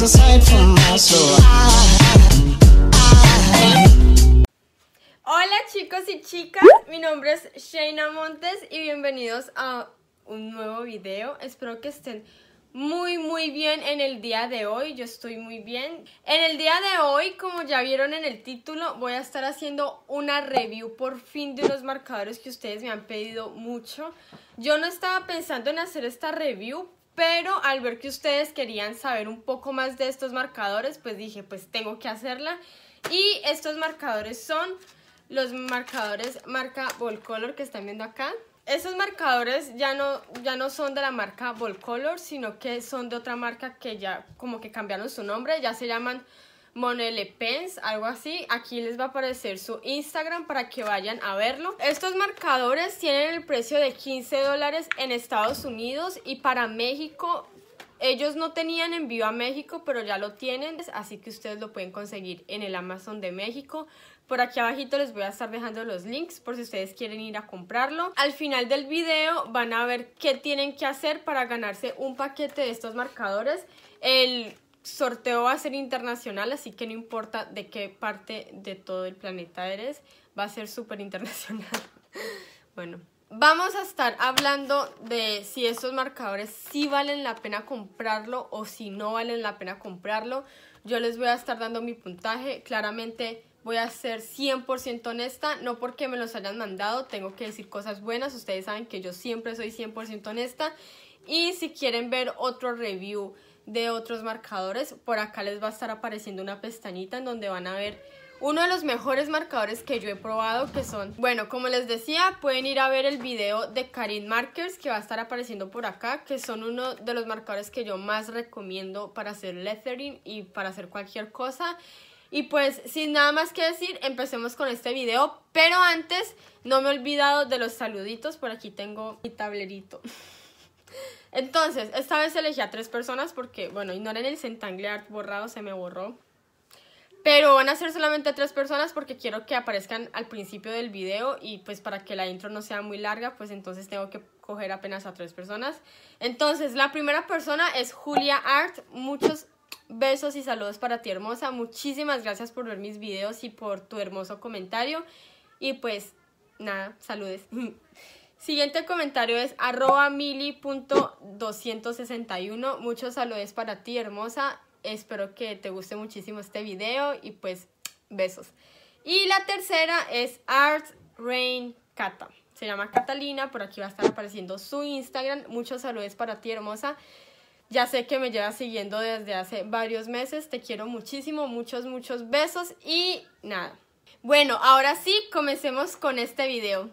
Hola chicos y chicas, mi nombre es Shayna Montes y bienvenidos a un nuevo video. Espero que estén muy muy bien en el día de hoy, yo estoy muy bien. En el día de hoy, como ya vieron en el título, voy a estar haciendo una review por fin de unos marcadores que ustedes me han pedido mucho. Yo no estaba pensando en hacer esta review, pero al ver que ustedes querían saber un poco más de estos marcadores, pues dije, pues tengo que hacerla. Y estos marcadores son los marcadores marca Volcolor que están viendo acá. Estos marcadores ya no, ya no son de la marca Volcolor, sino que son de otra marca que ya como que cambiaron su nombre, ya se llaman Pens, algo así. Aquí les va a aparecer su Instagram para que vayan a verlo. Estos marcadores tienen el precio de 15 dólares en Estados Unidos y para México ellos no tenían envío a México, pero ya lo tienen, así que ustedes lo pueden conseguir en el Amazon de México. Por aquí abajito les voy a estar dejando los links por si ustedes quieren ir a comprarlo. Al final del video van a ver qué tienen que hacer para ganarse un paquete de estos marcadores. El sorteo va a ser internacional, así que no importa de qué parte de todo el planeta eres, va a ser súper internacional. bueno, vamos a estar hablando de si estos marcadores sí valen la pena comprarlo o si no valen la pena comprarlo. Yo les voy a estar dando mi puntaje, claramente voy a ser 100% honesta, no porque me los hayan mandado, tengo que decir cosas buenas, ustedes saben que yo siempre soy 100% honesta. Y si quieren ver otro review de otros marcadores. Por acá les va a estar apareciendo una pestañita en donde van a ver uno de los mejores marcadores que yo he probado que son, bueno, como les decía, pueden ir a ver el video de Karin Markers que va a estar apareciendo por acá, que son uno de los marcadores que yo más recomiendo para hacer lettering y para hacer cualquier cosa. Y pues, sin nada más que decir, empecemos con este video, pero antes no me he olvidado de los saluditos, por aquí tengo mi tablerito. Entonces, esta vez elegí a tres personas porque, bueno, ignoren el art borrado, se me borró. Pero van a ser solamente tres personas porque quiero que aparezcan al principio del video y pues para que la intro no sea muy larga, pues entonces tengo que coger apenas a tres personas. Entonces, la primera persona es Julia Art. Muchos besos y saludos para ti, hermosa. Muchísimas gracias por ver mis videos y por tu hermoso comentario. Y pues, nada, saludes. Siguiente comentario es arroba mili.261. Muchos saludos para ti, hermosa. Espero que te guste muchísimo este video y pues besos. Y la tercera es Art Se llama Catalina, por aquí va a estar apareciendo su Instagram. Muchos saludos para ti, hermosa. Ya sé que me llevas siguiendo desde hace varios meses. Te quiero muchísimo, muchos, muchos besos y nada. Bueno, ahora sí, comencemos con este video.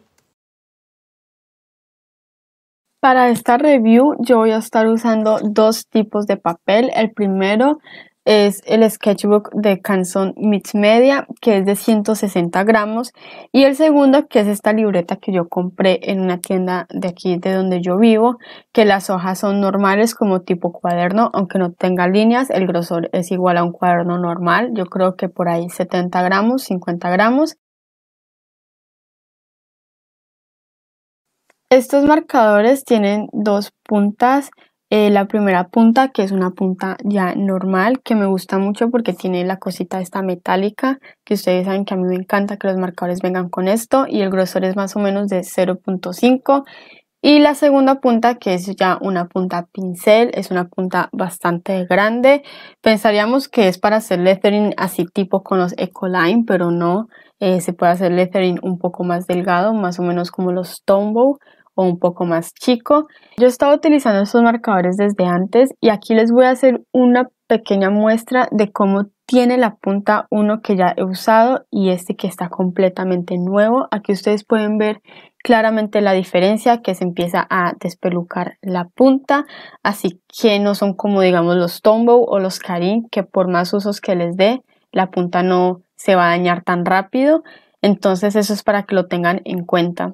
Para esta review yo voy a estar usando dos tipos de papel. El primero es el sketchbook de Canson Mix Media, que es de 160 gramos, y el segundo, que es esta libreta que yo compré en una tienda de aquí de donde yo vivo, que las hojas son normales como tipo cuaderno, aunque no tenga líneas, el grosor es igual a un cuaderno normal, yo creo que por ahí 70 gramos, 50 gramos, Estos marcadores tienen dos puntas. Eh, la primera punta, que es una punta ya normal, que me gusta mucho porque tiene la cosita esta metálica, que ustedes saben que a mí me encanta que los marcadores vengan con esto, y el grosor es más o menos de 0.5. Y la segunda punta, que es ya una punta pincel, es una punta bastante grande. Pensaríamos que es para hacer lettering así tipo con los Ecoline, pero no. Eh, se puede hacer lettering un poco más delgado, más o menos como los Tombow o un poco más chico. Yo estaba utilizando estos marcadores desde antes y aquí les voy a hacer una pequeña muestra de cómo tiene la punta uno que ya he usado y este que está completamente nuevo. Aquí ustedes pueden ver claramente la diferencia que se empieza a despelucar la punta, así que no son como digamos los Tombow o los Karin que por más usos que les dé la punta no se va a dañar tan rápido. Entonces eso es para que lo tengan en cuenta.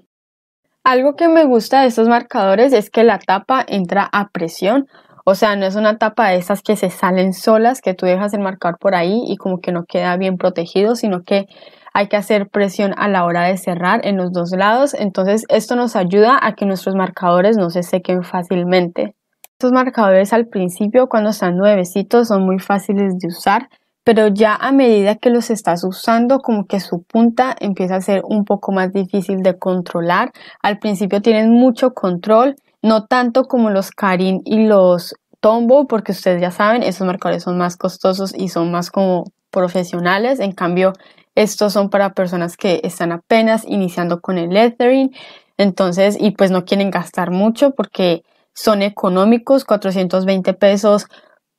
Algo que me gusta de estos marcadores es que la tapa entra a presión, o sea, no es una tapa de esas que se salen solas, que tú dejas el marcador por ahí y como que no queda bien protegido, sino que hay que hacer presión a la hora de cerrar en los dos lados. Entonces esto nos ayuda a que nuestros marcadores no se sequen fácilmente. Estos marcadores al principio cuando están nuevecitos son muy fáciles de usar pero ya a medida que los estás usando, como que su punta empieza a ser un poco más difícil de controlar. Al principio tienen mucho control, no tanto como los Karin y los Tombow, porque ustedes ya saben, esos marcadores son más costosos y son más como profesionales. En cambio, estos son para personas que están apenas iniciando con el lettering. Entonces, y pues no quieren gastar mucho porque son económicos, 420 pesos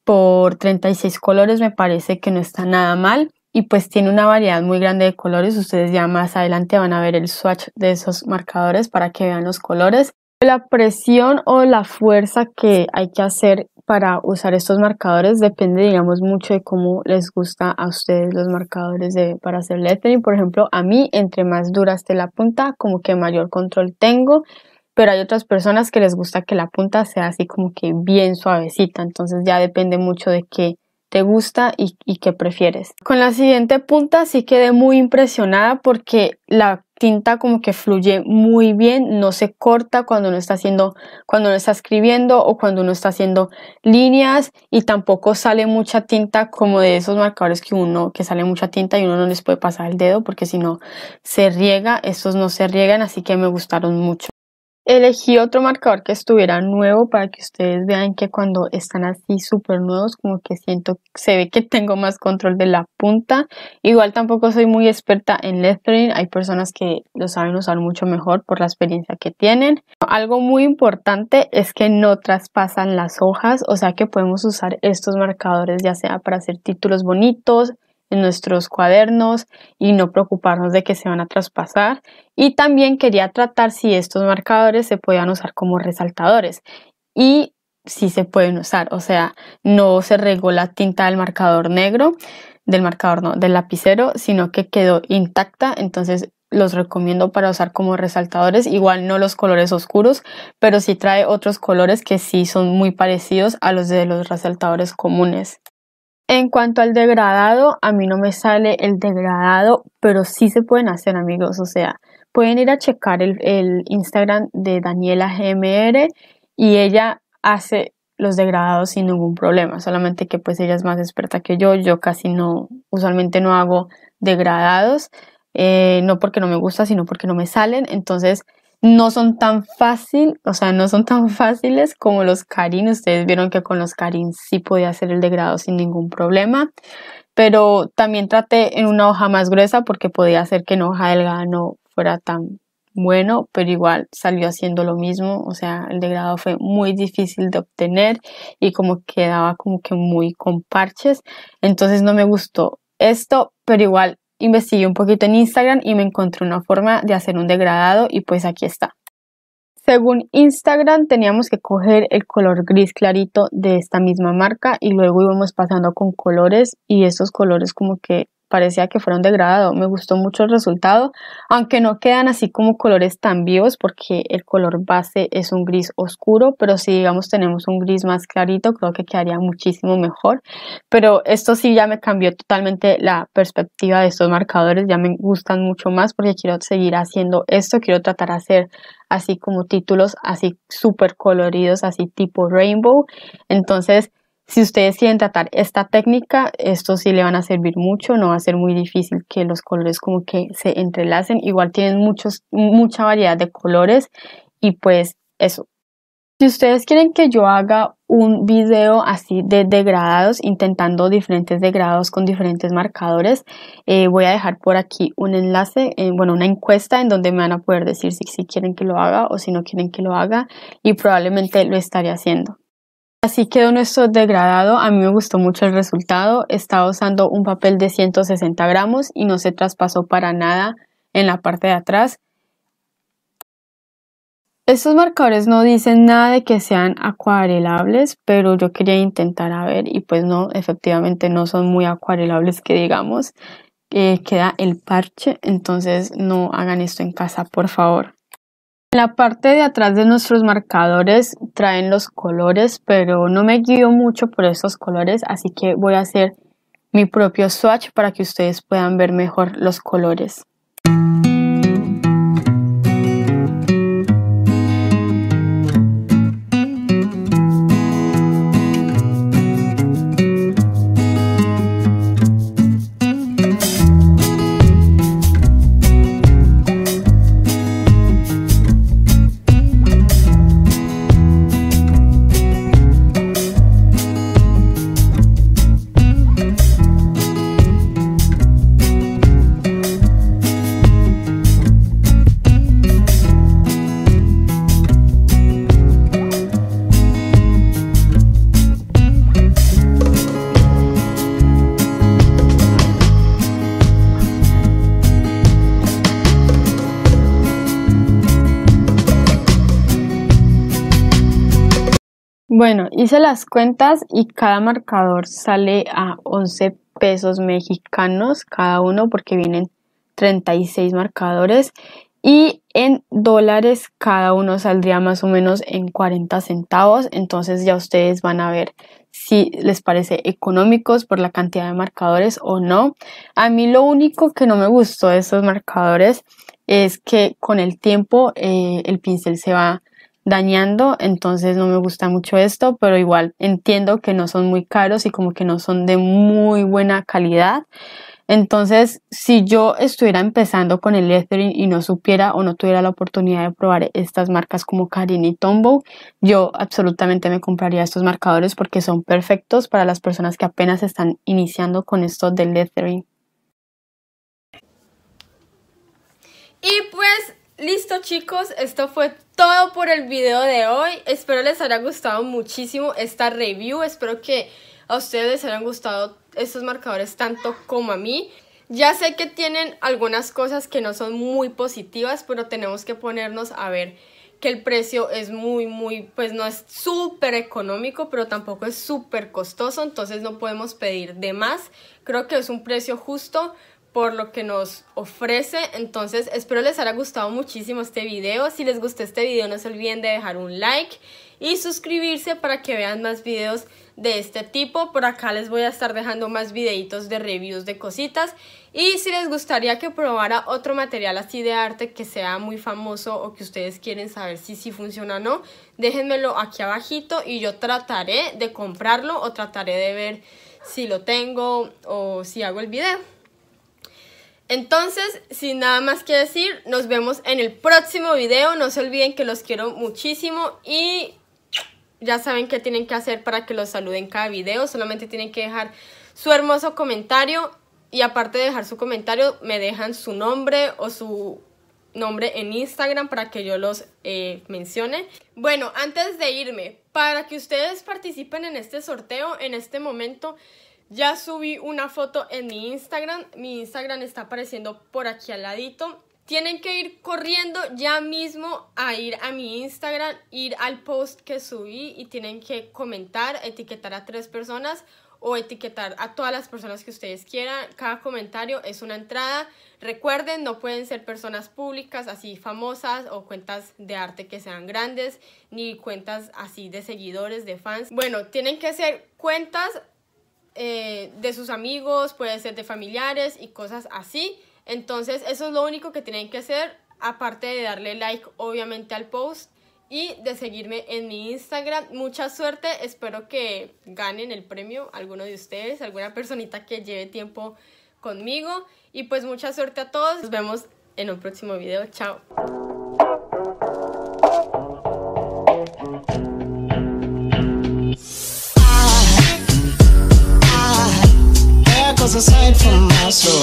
por 36 colores me parece que no está nada mal y pues tiene una variedad muy grande de colores. Ustedes ya más adelante van a ver el swatch de esos marcadores para que vean los colores. La presión o la fuerza que hay que hacer para usar estos marcadores depende, digamos, mucho de cómo les gusta a ustedes los marcadores de, para hacer lettering. Por ejemplo, a mí, entre más dura esté la punta, como que mayor control tengo pero hay otras personas que les gusta que la punta sea así como que bien suavecita, entonces ya depende mucho de qué te gusta y, qué prefieres. Con la siguiente punta sí quedé muy impresionada porque la tinta como que fluye muy bien, no se corta cuando uno está haciendo, cuando uno está escribiendo o cuando uno está haciendo líneas y tampoco sale mucha tinta como de esos marcadores que uno, que sale mucha tinta y uno no les puede pasar el dedo porque si no se riega, estos no se riegan, así que me gustaron mucho. Elegí otro marcador que estuviera nuevo para que ustedes vean que cuando están así súper nuevos, como que siento, se ve que tengo más control de la punta. Igual tampoco soy muy experta en lettering, hay personas que lo saben usar mucho mejor por la experiencia que tienen. Algo muy importante es que no traspasan las hojas, o sea que podemos usar estos marcadores ya sea para hacer títulos bonitos, en nuestros cuadernos y no preocuparnos de que se van a traspasar. Y también quería tratar si estos marcadores se podían usar como resaltadores y si se pueden usar, o sea, no se regó la tinta del marcador negro, del marcador no, del lapicero, sino que quedó intacta, entonces los recomiendo para usar como resaltadores, igual no los colores oscuros, pero si trae otros colores que sí son muy parecidos a los de los resaltadores comunes. En cuanto al degradado, a mí no me sale el degradado, pero sí se pueden hacer amigos, o sea, pueden ir a checar el, Instagram de Daniela GMR y ella hace los degradados sin ningún problema, solamente que pues ella es más experta que yo, yo casi no, usualmente no hago degradados, eh, no porque no me gusta, sino porque no me salen, entonces no son tan fácil, o sea, no son tan fáciles como los Karin. Ustedes vieron que con los Karin sí podía hacer el degrado sin ningún problema, pero también traté en una hoja más gruesa porque podía hacer que en hoja delgada no fuera tan bueno, pero igual salió haciendo lo mismo, o sea, el degrado fue muy difícil de obtener y como quedaba como que muy con parches, entonces no me gustó esto, pero igual investigué un poquito en Instagram y me encontré una forma de hacer un degradado y pues aquí está. Según Instagram teníamos que coger el color gris clarito de esta misma marca y luego íbamos pasando con colores y estos colores como que parecía que fueron degradados. Me gustó mucho el resultado, aunque no quedan así como colores tan vivos porque el color base es un gris oscuro, pero si digamos tenemos un gris más clarito, creo que quedaría muchísimo mejor. Pero esto sí ya me cambió totalmente la perspectiva de estos marcadores, ya me gustan mucho más porque quiero seguir haciendo esto, quiero tratar de hacer así como títulos así súper coloridos, así tipo rainbow. Entonces, si ustedes quieren tratar esta técnica, esto sí le van a servir mucho, no va a ser muy difícil que los colores como que se entrelacen. Igual tienen muchos, mucha variedad de colores y pues eso. Si ustedes quieren que yo haga un video así de degradados, intentando diferentes degradados con diferentes marcadores, eh, voy a dejar por aquí un enlace, eh, bueno, una encuesta en donde me van a poder decir si, si quieren que lo haga o si no quieren que lo haga y probablemente lo estaré haciendo. Así quedó nuestro degradado, a mí me gustó mucho el resultado, estaba usando un papel de 160 gramos y no se traspasó para nada en la parte de atrás. Estos marcadores no dicen nada de que sean acuarelables, pero yo quería intentar a ver y pues no, efectivamente no son muy acuarelables que digamos. Eh, queda el parche, entonces no hagan esto en casa, por favor. En la parte de atrás de nuestros marcadores traen los colores, pero no me guío mucho por esos colores, así que voy a hacer mi propio swatch para que ustedes puedan ver mejor los colores. Bueno, hice las cuentas y cada marcador sale a 11 pesos mexicanos cada uno porque vienen 36 marcadores y en dólares cada uno saldría más o menos en 40 centavos. Entonces ya ustedes van a ver si les parece económicos por la cantidad de marcadores o no. A mí lo único que no me gustó de estos marcadores es que con el tiempo eh, el pincel se va dañando, entonces no me gusta mucho esto, pero igual entiendo que no son muy caros y como que no son de muy buena calidad. Entonces, si yo estuviera empezando con el Ethering y no supiera o no tuviera la oportunidad de probar estas marcas como Karin y Tombow, yo absolutamente me compraría estos marcadores porque son perfectos para las personas que apenas están iniciando con esto del Ethering. Y pues, listo chicos, esto fue todo por el video de hoy. Espero les haya gustado muchísimo esta review. Espero que a ustedes les hayan gustado estos marcadores tanto como a mí. Ya sé que tienen algunas cosas que no son muy positivas, pero tenemos que ponernos a ver que el precio es muy, muy, pues no es súper económico, pero tampoco es súper costoso, entonces no podemos pedir de más. Creo que es un precio justo por lo que nos ofrece. Entonces, espero les haya gustado muchísimo este video. Si les gustó este video, no se olviden de dejar un like y suscribirse para que vean más videos de este tipo. Por acá les voy a estar dejando más videitos de reviews de cositas. Y si les gustaría que probara otro material así de arte que sea muy famoso o que ustedes quieren saber si si funciona o no, déjenmelo aquí abajito y yo trataré de comprarlo o trataré de ver si lo tengo o si hago el video. Entonces, sin nada más que decir, nos vemos en el próximo video. No se olviden que los quiero muchísimo y ya saben qué tienen que hacer para que los saluden cada video. Solamente tienen que dejar su hermoso comentario y aparte de dejar su comentario, me dejan su nombre o su nombre en Instagram para que yo los eh, mencione. Bueno, antes de irme, para que ustedes participen en este sorteo, en este momento ya subí una foto en mi Instagram. Mi Instagram está apareciendo por aquí al ladito. Tienen que ir corriendo ya mismo a ir a mi Instagram, ir al post que subí y tienen que comentar, etiquetar a tres personas o etiquetar a todas las personas que ustedes quieran. Cada comentario es una entrada. Recuerden, no pueden ser personas públicas, así famosas, o cuentas de arte que sean grandes, ni cuentas así de seguidores, de fans. Bueno, tienen que ser cuentas eh, de sus amigos, puede ser de familiares y cosas así. Entonces eso es lo único que tienen que hacer, aparte de darle like obviamente al post y de seguirme en mi Instagram. Mucha suerte, espero que ganen el premio alguno de ustedes, alguna personita que lleve tiempo conmigo. Y pues mucha suerte a todos, nos vemos en un próximo video, chao. aside from my soul.